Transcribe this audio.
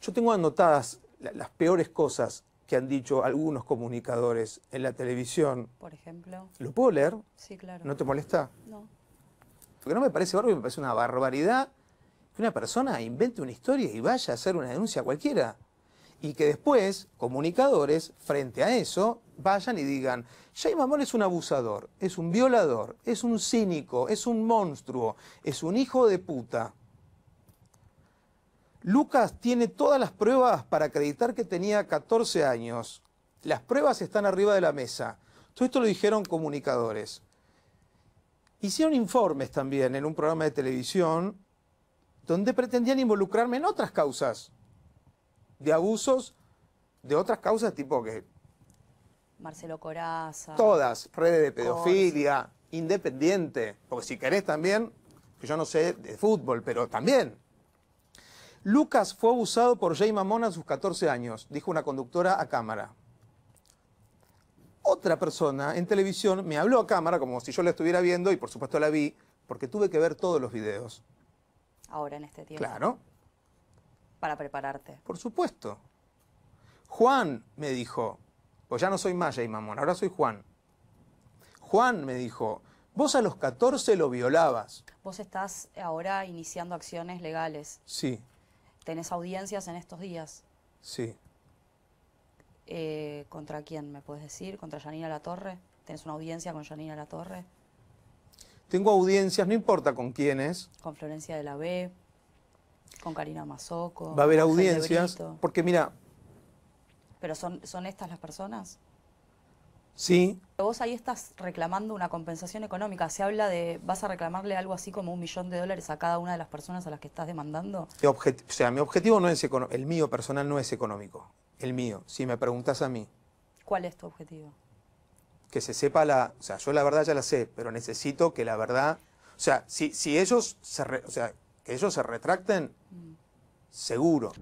Yo tengo anotadas las peores cosas que han dicho algunos comunicadores en la televisión. Por ejemplo. ¿Lo puedo leer? Sí, claro. ¿No te molesta? No. Porque no me parece bárbaro, me parece una barbaridad que una persona invente una historia y vaya a hacer una denuncia cualquiera. Y que después, comunicadores, frente a eso, vayan y digan, Jay Mamón es un abusador, es un violador, es un cínico, es un monstruo, es un hijo de puta. Lucas tiene todas las pruebas para acreditar que tenía 14 años. Las pruebas están arriba de la mesa. Todo esto lo dijeron comunicadores. Hicieron informes también en un programa de televisión donde pretendían involucrarme en otras causas de abusos, de otras causas tipo que... Marcelo Coraza. Todas, redes de pedofilia, independiente, porque si querés también, que yo no sé de fútbol, pero también Lucas fue abusado por Jay Mamón a sus 14 años, dijo una conductora a cámara. Otra persona en televisión me habló a cámara, como si yo la estuviera viendo, y por supuesto la vi, porque tuve que ver todos los videos. Ahora en este tiempo. Claro. Para prepararte. Por supuesto. Juan me dijo, pues ya no soy más Jay Mamón, ahora soy Juan. Juan me dijo, vos a los 14 lo violabas. Vos estás ahora iniciando acciones legales. Sí tenés audiencias en estos días. Sí. Eh, ¿Contra quién me puedes decir? ¿Contra Janina La Torre? ¿Tenés una audiencia con Janina La Torre? Tengo audiencias, no importa con quiénes. Con Florencia de la B, con Karina Mazoco. Va a haber audiencias. Porque mira. ¿Pero son, son estas las personas? Sí, Vos ahí estás reclamando una compensación económica. Se habla de, vas a reclamarle algo así como un millón de dólares a cada una de las personas a las que estás demandando. o sea, mi objetivo no es económico, el mío personal no es económico, el mío, si me preguntas a mí. ¿Cuál es tu objetivo? Que se sepa la, o sea, yo la verdad ya la sé, pero necesito que la verdad, o sea, si, si ellos se, o sea, que ellos se retracten, mm. seguro.